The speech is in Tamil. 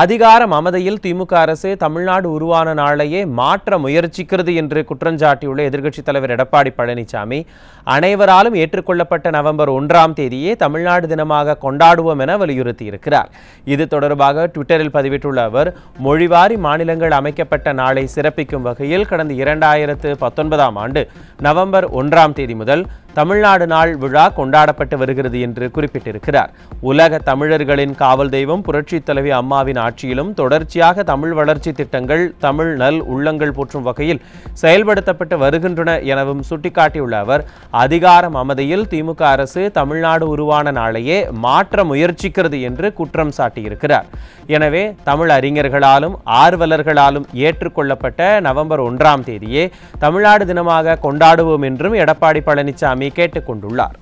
அதிகார மமதையில் திமுக அரசு தமிழ்நாடு உருவான நாளையே மாற்ற முயற்சிக்கிறது என்று குற்றஞ்சாட்டியுள்ள எதிர்க்கட்சித் தலைவர் எடப்பாடி பழனிசாமி அனைவராலும் ஏற்றுக்கொள்ளப்பட்ட நவம்பர் ஒன்றாம் தேதியே தமிழ்நாடு தினமாக கொண்டாடுவோம் என வலியுறுத்தியிருக்கிறார் இது தொடர்பாக ட்விட்டரில் பதிவிட்டுள்ள அவர் மொழிவாரி மாநிலங்கள் அமைக்கப்பட்ட நாளை சிறப்பிக்கும் வகையில் கடந்த இரண்டாயிரத்து பத்தொன்பதாம் ஆண்டு நவம்பர் ஒன்றாம் தேதி முதல் தமிழ்நாடு நாள் விழா கொண்டாடப்பட்டு வருகிறது என்று குறிப்பிட்டிருக்கிறார் உலக தமிழர்களின் காவல் தெய்வம் புரட்சித் தலைவி அம்மாவின் ஆட்சியிலும் தொடர்ச்சியாக தமிழ் வளர்ச்சி திட்டங்கள் தமிழ் நல் உள்ளங்கள் போற்றும் வகையில் செயல்படுத்தப்பட்டு வருகின்றன எனவும் சுட்டிக்காட்டியுள்ள அவர் அதிகாரம் அமதியில் திமுக அரசு தமிழ்நாடு உருவான நாளையே மாற்ற முயற்சிக்கிறது என்று குற்றம் சாட்டியிருக்கிறார் எனவே தமிழ் அறிஞர்களாலும் ஆர்வலர்களாலும் ஏற்றுக்கொள்ளப்பட்ட நவம்பர் ஒன்றாம் தேதியே தமிழ்நாடு தினமாக கொண்டாடுவோம் என்றும் எடப்பாடி பழனிசாமி கேட்டுக் கொண்டுள்ளார்